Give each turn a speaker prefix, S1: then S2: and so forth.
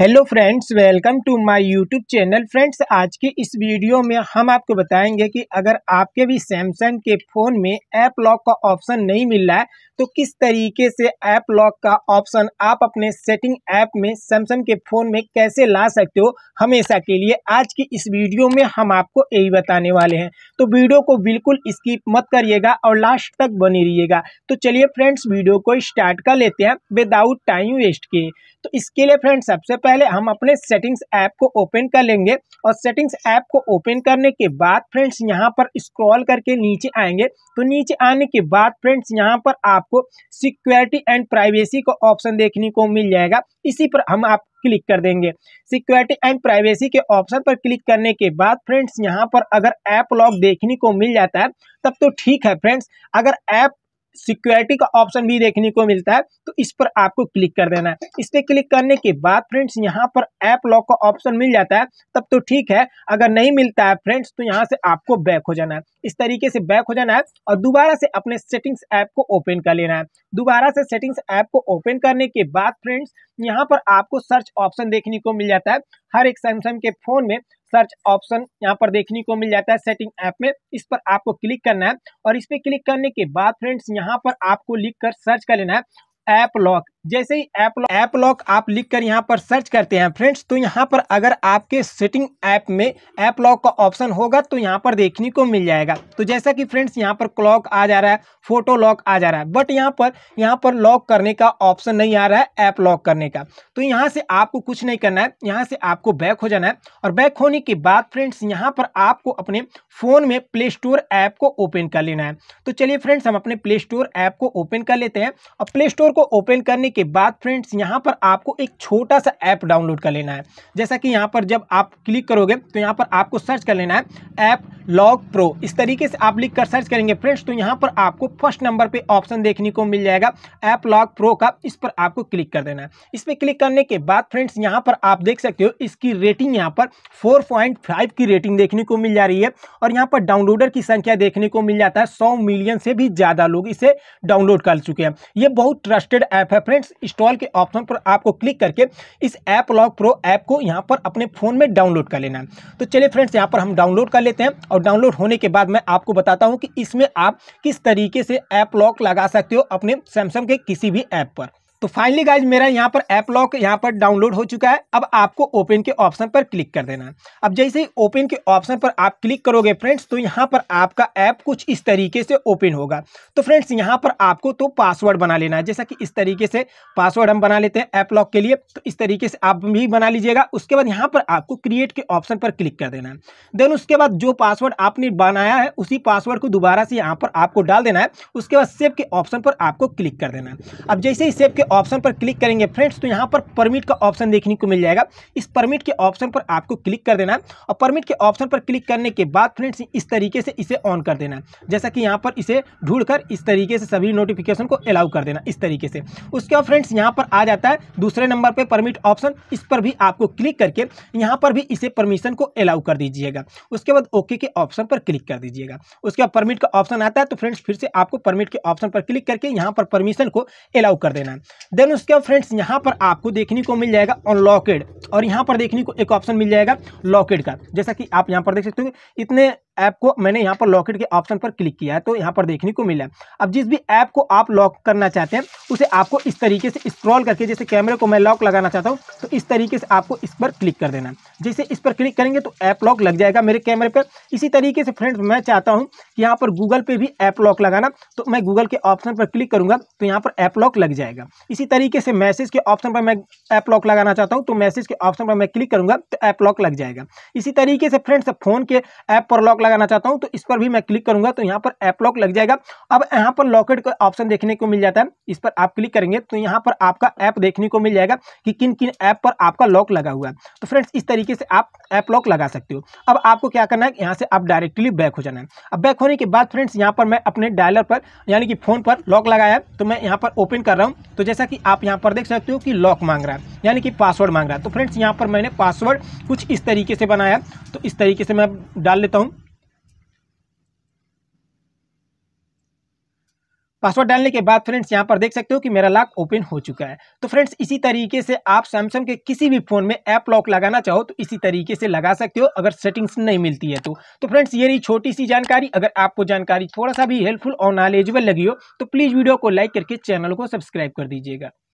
S1: hello friends welcome to my YouTube channel friends आज की इस वीडियो में हम आपको बताएंगे कि अगर आपके भी सैमसंग के फ़ोन में ऐप लॉक का ऑप्शन नहीं मिल रहा है तो किस तरीके से ऐप लॉक का ऑप्शन आप अपने सेटिंग ऐप में सैमसंग के फ़ोन में कैसे ला सकते हो हमेशा के लिए आज की इस वीडियो में हम आपको यही बताने वाले हैं तो वीडियो को बिल्कुल स्किप मत करिएगा और लास्ट तक बनी रहिएगा तो चलिए फ्रेंड्स वीडियो को स्टार्ट कर लेते हैं विदाउट टाइम वेस्ट के तो इसके लिए फ्रेंड सबसे पहले हम अपने सेटिंग्स ऐप को ओपन कर लेंगे और सेटिंग्स ऐप को ओपन करने के बाद फ्रेंड्स यहाँ पर स्क्रॉल करके नीचे आएंगे तो नीचे आने के बाद फ्रेंड्स यहाँ पर आपको सिक्योरिटी एंड प्राइवेसी का ऑप्शन देखने को मिल जाएगा इसी पर हम आप क्लिक कर देंगे सिक्योरिटी एंड प्राइवेसी के ऑप्शन पर क्लिक करने के बाद फ्रेंड्स यहाँ पर अगर ऐप लॉक देखने को मिल जाता है तब तो ठीक है फ्रेंड्स अगर ऐप सिक्योरिटी का ऑप्शन भी देखने को मिलता है तो इस पर आपको क्लिक कर देना है इस पर क्लिक करने के बाद फ्रेंड्स यहाँ पर ऐप लॉक का ऑप्शन मिल जाता है तब तो ठीक है अगर नहीं मिलता है फ्रेंड्स तो यहाँ से आपको बैक हो जाना है इस तरीके से बैक हो जाना है और दोबारा से अपने सेटिंग्स ऐप को ओपन कर लेना है दोबारा से सेटिंग्स ऐप को ओपन करने के बाद फ्रेंड्स यहाँ पर आपको सर्च ऑप्शन देखने को मिल जाता है हर एक सैमसंग के फोन में सर्च ऑप्शन यहाँ पर देखने को मिल जाता है सेटिंग ऐप में इस पर आपको क्लिक करना है और इस पर क्लिक करने के बाद फ्रेंड्स यहाँ पर आपको लिख कर सर्च कर लेना है ऐप लॉक जैसे ही ऐप लॉक ऐप लॉक आप लिख कर यहाँ पर सर्च करते हैं फ्रेंड्स तो यहाँ पर अगर आपके सेटिंग ऐप में ऐप लॉक का ऑप्शन होगा तो यहाँ पर देखने को मिल जाएगा तो जैसा कि फ्रेंड्स यहाँ पर क्लॉक आ जा रहा है फोटो लॉक आ जा रहा है बट यहाँ पर यहाँ पर लॉक करने का ऑप्शन नहीं आ रहा है ऐप लॉक करने का तो यहाँ से आपको कुछ नहीं करना है यहाँ से आपको बैक हो जाना है और बैक होने के बाद फ्रेंड्स यहाँ पर आपको अपने फ़ोन में प्ले स्टोर ऐप को ओपन कर लेना है तो चलिए फ्रेंड्स हम अपने प्ले स्टोर ऐप को ओपन कर लेते हैं और प्ले स्टोर को ओपन करने करने के बाद फ्रेंड्स यहाँ पर आपको एक छोटा सा ऐप डाउनलोड कर लेना है जैसा कि यहाँ पर जब आप क्लिक करोगे तो यहाँ पर आपको सर्च कर लेना है ऐप लॉग प्रो इस तरीके से आप लिख कर सर्च करेंगे फ्रेंड्स तो यहाँ पर आपको फर्स्ट नंबर पे ऑप्शन देखने को मिल जाएगा ऐप लॉग प्रो का इस पर आपको क्लिक कर देना है इस पर क्लिक करने के बाद फ्रेंड्स यहाँ पर आप देख सकते हो इसकी रेटिंग यहाँ पर 4.5 की रेटिंग देखने को मिल जा रही है और यहाँ पर डाउनलोडर की संख्या देखने को मिल जाता है सौ मिलियन से भी ज़्यादा लोग इसे डाउनलोड कर चुके हैं ये बहुत ट्रस्टेड ऐप है फ्रेंड्स फ्रेंड्स इंस्टॉल के ऑप्शन पर आपको क्लिक करके इस ऐप लॉक प्रो ऐप को यहाँ पर अपने फ़ोन में डाउनलोड कर लेना है तो चलिए फ्रेंड्स यहाँ पर हम डाउनलोड कर लेते हैं और डाउनलोड होने के बाद मैं आपको बताता हूँ कि इसमें आप किस तरीके से ऐप लॉक लगा सकते हो अपने सैमसंग के किसी भी ऐप पर तो फाइनली गाइज मेरा यहाँ पर ऐप लॉक यहाँ पर डाउनलोड हो चुका है अब आपको ओपन के ऑप्शन पर क्लिक कर देना है अब जैसे ही ओपन के ऑप्शन पर आप क्लिक करोगे फ्रेंड्स तो यहाँ पर आपका ऐप कुछ इस तरीके से ओपन होगा तो फ्रेंड्स यहाँ पर आपको तो पासवर्ड बना लेना है जैसा कि इस तरीके से पासवर्ड हम बना लेते हैं ऐप लॉक के लिए तो इस तरीके से आप भी बना लीजिएगा उसके बाद यहाँ पर आपको क्रिएट के ऑप्शन पर क्लिक कर देना है देन उसके बाद जो पासवर्ड आपने बनाया है उसी पासवर्ड को दोबारा से यहाँ पर आपको डाल देना है उसके बाद सेव के ऑप्शन पर आपको क्लिक कर देना है अब जैसे ही सेव के ऑप्शन पर क्लिक करेंगे फ्रेंड्स तो यहाँ पर परमिट का ऑप्शन देखने को मिल जाएगा इस परमिट के ऑप्शन पर आपको क्लिक कर देना है और परमिट के ऑप्शन पर क्लिक करने के बाद फ्रेंड्स इस तरीके से इसे ऑन कर देना है जैसा कि यहाँ पर इसे ढूंढ कर इस तरीके से सभी नोटिफिकेशन को अलाउ कर देना इस तरीके से उसके बाद फ्रेंड्स यहाँ पर आ जाता है दूसरे नंबर पर परमिट ऑप्शन इस पर भी आपको क्लिक करके यहाँ पर भी इसे परमिशन को अलाउ कर दीजिएगा उसके बाद ओके के ऑप्शन पर क्लिक कर दीजिएगा उसके बाद परमिट का ऑप्शन आता है तो फ्रेंड्स फिर से आपको परमिट के ऑप्शन पर क्लिक करके यहाँ पर परमिशन को अलाउ कर देना है देन उसके बाद फ्रेंड्स यहाँ पर आपको देखने को मिल जाएगा अनलॉकेड और यहाँ पर देखने को एक ऑप्शन मिल जाएगा लॉकेड का जैसा कि आप यहाँ पर देख सकते हो इतने ऐप को मैंने यहाँ पर लॉकेट के ऑप्शन पर क्लिक किया है तो यहाँ पर देखने को मिला है अब जिस भी ऐप को आप लॉक करना चाहते हैं उसे आपको इस तरीके से स्क्रॉल करके जैसे कैमरे को मैं लॉक लगाना चाहता हूँ तो इस तरीके से आपको इस पर क्लिक कर देना जैसे इस पर क्लिक करेंगे तो ऐप लॉक लग जाएगा मेरे कैमरे पर इसी तरीके से फ्रेंड्स मैं चाहता हूँ कि यहाँ पर गूगल पे भी ऐप लॉक लगाना तो मैं गूगल के ऑप्शन पर क्लिक करूँगा तो यहाँ पर ऐप लॉक लग जाएगा इसी तरीके से मैसेज के ऑप्शन पर मैं ऐप लॉक लगाना चाहता हूँ तो मैसेज के ऑप्शन पर मैं क्लिक करूँगा तो ऐप लॉक लग जाएगा इसी तरीके से फ्रेंड्स फ़ोन के ऐप पर लॉक लगाना चाहता हूँ तो इस पर भी मैं क्लिक करूंगा तो यहाँ पर ऐप लॉक लग जाएगा अब यहाँ पर लॉकेट का ऑप्शन देखने को मिल जाता है इस पर आप क्लिक करेंगे तो यहाँ पर आपका ऐप देखने को मिल जाएगा कि किन किन ऐप पर आपका लॉक लगा हुआ है तो फ्रेंड्स इस तरीके से आप ऐप लॉक लगा सकते हो अब आपको क्या करना है यहाँ से आप डायरेक्टली बैक हो जाना है अब बैक होने के बाद फ्रेंड्स यहाँ पर मैं अपने डायलर पर यानी कि फ़ोन पर लॉक लगाया तो मैं यहाँ पर ओपन कर रहा हूँ तो जैसा कि आप यहाँ पर देख सकते हो कि लॉक मांग रहा है यानी कि पासवर्ड मांग रहा है तो फ्रेंड्स यहाँ पर मैंने पासवर्ड कुछ इस तरीके से बनाया तो इस तरीके से मैं डाल लेता हूँ पासवर्ड डालने के बाद फ्रेंड्स यहाँ पर देख सकते हो कि मेरा लॉक ओपन हो चुका है तो फ्रेंड्स इसी तरीके से आप सैमसंग के किसी भी फ़ोन में ऐप लॉक लगाना चाहो तो इसी तरीके से लगा सकते हो अगर सेटिंग्स नहीं मिलती है तो तो फ्रेंड्स ये रही छोटी सी जानकारी अगर आपको जानकारी थोड़ा सा भी हेल्पफुल और नॉलेजेबल लगी हो तो प्लीज़ वीडियो को लाइक करके चैनल को सब्सक्राइब कर दीजिएगा